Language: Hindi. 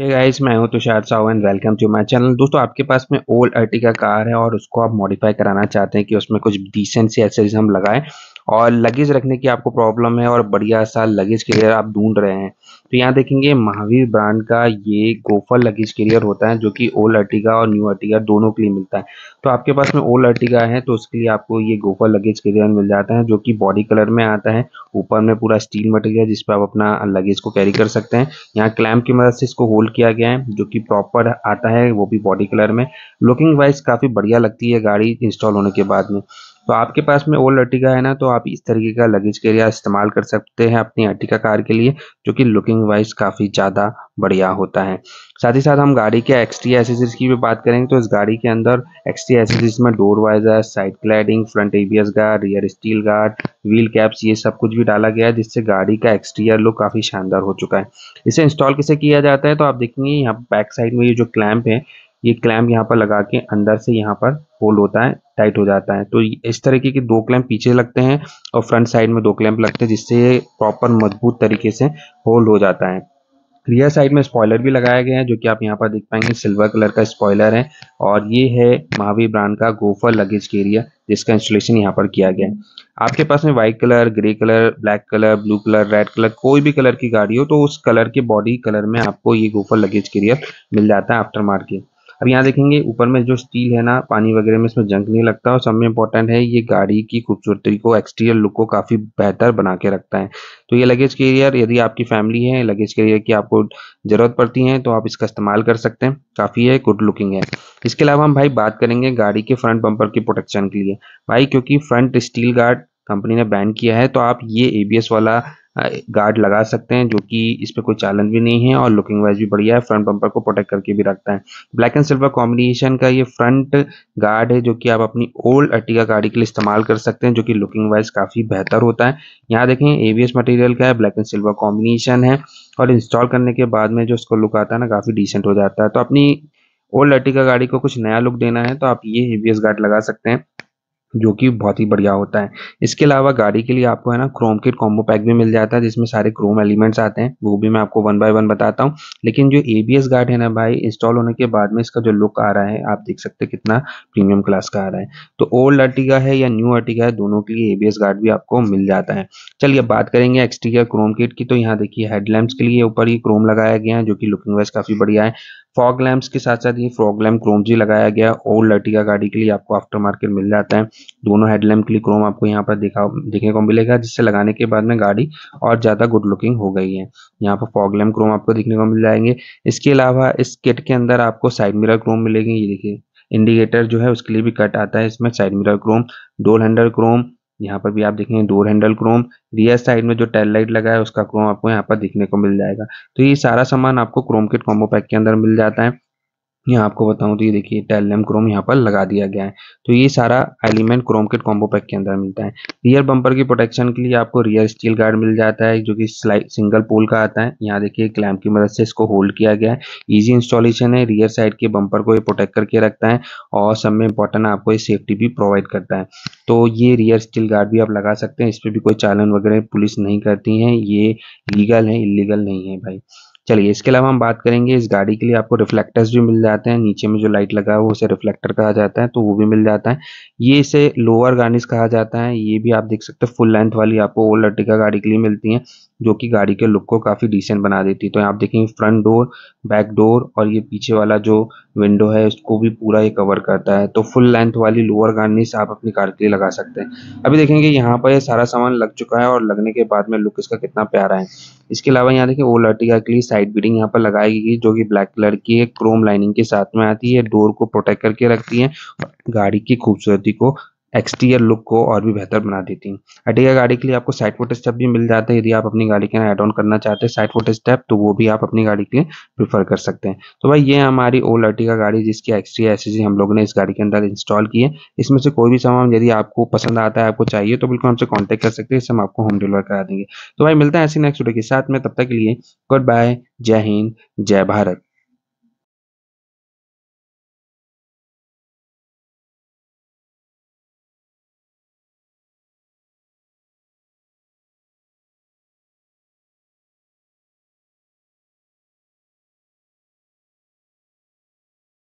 हे गाइस मैं हूं Tushar Sahu and welcome to my channel दोस्तों आपके पास में ओल्ड अर्टिका कार है और उसको आप मॉडिफाई कराना चाहते हैं कि उसमें कुछ डिसेंट सी एसेसरीज हम लगाएं और लगेज रखने की आपको प्रॉब्लम है और बढ़िया सा लगेज कैरियर आप ढूंढ रहे हैं तो यहाँ देखेंगे महावीर ब्रांड का ये गोफर लगेज कैरियर होता है जो कि ओल्ड अर्टिगा और न्यू अर्टिगा दोनों के लिए मिलता है तो आपके पास में ओल्ड अर्टिगा है तो उसके लिए आपको ये गोफर लगेज कैरियर मिल जाता है जो कि बॉडी कलर में आता है ऊपर में पूरा स्टील मटेरियल जिस पर आप अपना लगेज को कैरी कर सकते हैं यहाँ क्लैम्प की मदद से इसको होल्ड किया गया है जो कि प्रॉपर आता है वो भी बॉडी कलर में लुकिंग वाइज काफ़ी बढ़िया लगती है गाड़ी इंस्टॉल होने के बाद में तो आपके पास में ओल्ड अर्टिका है ना तो आप इस तरीके का लगेज के लिए इस्तेमाल कर सकते हैं अपनी अर्टिका कार के लिए जो कि लुकिंग वाइज काफ़ी ज़्यादा बढ़िया होता है साथ ही साथ हम गाड़ी के एक्सट्री एसेसरीज की भी बात करेंगे तो इस गाड़ी के अंदर एक्सट्री एसेसरीज में door visor side cladding front ABS guard rear steel guard wheel caps ये सब कुछ भी डाला गया है जिससे गाड़ी का एक्सटीरियर लुक काफ़ी शानदार हो चुका है इसे इंस्टॉल किसे किया जाता है तो आप देखेंगे यहाँ बैक साइड में ये जो क्लैम्प है ये क्लैम्प यहाँ पर लगा के अंदर से यहाँ पर होल होता है टाइट हो जाता है तो इस तरीके के दो क्लैम्प पीछे लगते हैं और फ्रंट साइड में दो क्लैम्प लगते हैं जिससे ये प्रॉपर मजबूत तरीके से होल्ड हो जाता है रियर साइड में स्पॉयलर भी लगाया गया है जो कि आप यहाँ पर देख पाएंगे सिल्वर कलर का स्पॉयलर है और ये है महावीर ब्रांड का गोफर लगेज केरियर जिसका इंस्टॉलेशन यहाँ पर किया गया है आपके पास में white colour grey colour black colour blue colour red colour कोई भी कलर की गाड़ी हो तो उस कलर के बॉडी कलर में आपको ये गोफर लगेज केरियर मिल जाता है आफ्टर मार्केट अब यहाँ देखेंगे ऊपर में जो स्टील है ना पानी वगैरह में इसमें जंग नहीं लगता और सब में इंपॉर्टेंट है ये गाड़ी की खूबसूरती को एक्सटीरियर लुक को काफी बेहतर बना के रखता है तो ये लगेज कैरियर यदि आपकी फैमिली है लगेज कैरियर की आपको जरूरत पड़ती है तो आप इसका इस्तेमाल कर सकते हैं काफी है गुड लुकिंग है इसके अलावा हम भाई बात करेंगे गाड़ी के फ्रंट बम्पर की प्रोटेक्शन के लिए भाई क्योंकि फ्रंट स्टील गार्ड कंपनी ने बैन किया है तो आप ये एबीएस वाला गार्ड लगा सकते हैं जो कि इस पर कोई चैलेंज भी नहीं है और लुकिंग वाइज भी बढ़िया है फ्रंट बम्पर को प्रोटेक्ट करके भी रखता है ब्लैक एंड सिल्वर कॉम्बिनेशन का ये फ्रंट गार्ड है जो कि आप अपनी ओल्ड अटिका गाड़ी के लिए इस्तेमाल कर सकते हैं जो कि लुकिंग वाइज काफी बेहतर होता है यहाँ देखें ए मटेरियल का है ब्लैक एंड सिल्वर कॉम्बिनेशन है और इंस्टॉल करने के बाद में जो उसको लुक आता है ना काफी डिसेंट हो जाता है तो अपनी ओल्ड अटिका गाड़ी को कुछ नया लुक देना है तो आप ये ए गार्ड लगा सकते हैं जो कि बहुत ही बढ़िया होता है इसके अलावा गाड़ी के लिए आपको है ना क्रोम किट कॉम्बो पैक भी मिल जाता है जिसमें सारे क्रोम एलिमेंट्स आते हैं वो भी मैं आपको वन बाय वन बताता हूँ लेकिन जो एबीएस गार्ड है ना भाई इंस्टॉल होने के बाद में इसका जो लुक आ रहा है आप देख सकते हैं कितना प्रीमियम क्लास का आ रहा है तो ओल्ड अर्टिगा है या न्यू अर्टिगा है दोनों के लिए एस गार्ड भी आपको मिल जाता है चलिए बात करेंगे एक्सटीरियर क्रोम किट की तो यहाँ देखिए हेडलैम्प के लिए ऊपर ही क्रोम लगाया गया है जो कि लुकिंग वाइज काफी बढ़िया है फॉग लैम्प के साथ साथ ये फॉग लैम्प क्रोम जी लगाया गया ओल्ड लटिका गाड़ी के लिए आपको आफ्टर मार्केट मिल जाता है दोनों हेडलैम्प के लिए क्रोम आपको यहाँ पर देखा देखने को मिलेगा जिससे लगाने के बाद में गाड़ी और ज़्यादा गुड लुकिंग हो गई है यहाँ पर फॉग लैम्प क्रोम आपको देखने को मिल जाएंगे इसके अलावा इस किट के अंदर आपको साइड मिरर क्रोम मिलेगी ये देखिए इंडिकेटर जो है उसके लिए भी कट आता है इसमें side mirror chrome door handle chrome यहाँ पर भी आप देखेंगे door handle chrome rear side में जो टेल लाइट लगा है उसका क्रोम आपको यहाँ पर देखने को मिल जाएगा तो ये सारा सामान आपको क्रोम किट कॉम्बो पैक के अंदर मिल जाता है यहाँ आपको बताऊँ तो ये देखिए टेलम क्रोम यहाँ पर लगा दिया गया है तो ये सारा element chrome kit combo pack के अंदर मिलता है रियर बम्पर की प्रोटेक्शन के लिए आपको रियर स्टील गार्ड मिल जाता है जो कि सिंगल पोल का आता है यहाँ देखिए क्लैम्प की मदद से इसको होल्ड किया गया है ईजी इंस्टॉलेशन है रियर साइड के बम्पर को ये प्रोटेक्ट करके रखता है और सब में इंपॉर्टेंट आपको ये सेफ्टी भी प्रोवाइड करता है तो ये रियर स्टील गार्ड भी आप लगा सकते हैं इस पर भी कोई चालन वगैरह पुलिस नहीं करती है ये लीगल है इलीगल नहीं है भाई चलिए इसके अलावा हम बात करेंगे इस गाड़ी के लिए आपको रिफ्लेक्टर्स भी मिल जाते हैं नीचे में जो लाइट लगा है वो उसे रिफ्लेक्टर कहा जाता है तो वो भी मिल जाता है ये इसे लोअर गार्निश कहा जाता है ये भी आप देख सकते हैं फुल लेंथ वाली आपको ओल्ड अर्टिका गाड़ी के लिए मिलती है जो कि गाड़ी के लुक को काफी डिसेंट बना देती है तो आप देखेंगे फ्रंट डोर बैक डोर और ये पीछे वाला जो विंडो है उसको भी पूरा ये कवर करता है तो फुल लेंथ वाली लोअर गार्निश आप अपनी कार के लिए लगा सकते हैं अभी देखेंगे यहाँ पर ये सारा सामान लग चुका है और लगने के बाद में लुक इसका कितना प्यारा है इसके अलावा यहाँ देखिए ओल अर्टिका के लिए साइड बीडिंग यहाँ पर लगाई गई जो कि ब्लैक कलर की है क्रोम लाइनिंग के साथ में आती है डोर को प्रोटेक्ट करके रखती है गाड़ी की खूबसूरती को एक्सटीरियर लुक को और भी बेहतर बना देती हैं अटिका गाड़ी के लिए आपको साइड फोटो स्टेप भी मिल जाता है यदि आप अपनी गाड़ी के एड ऑन करना चाहते हैं साइड फोटो स्टेप तो वो भी आप अपनी गाड़ी के लिए प्रीफर कर सकते हैं तो भाई ये हमारी ओल्ड अटिका गाड़ी जिसकी एक्सटीरियर एस हम लोगों ने इस गाड़ी के अंदर इंस्टॉल की है इसमें से कोई भी सामान यदि आपको पसंद आता है आपको चाहिए तो बिल्कुल हमसे कॉन्टेक्ट कर सकते हैं इससे हम आपको होम डिलीवर करा देंगे तो भाई मिलता है ऐसी नेक्स्ट वीडियो के साथ में तब तक के लिए गुड बाय जय हिंद जय भारत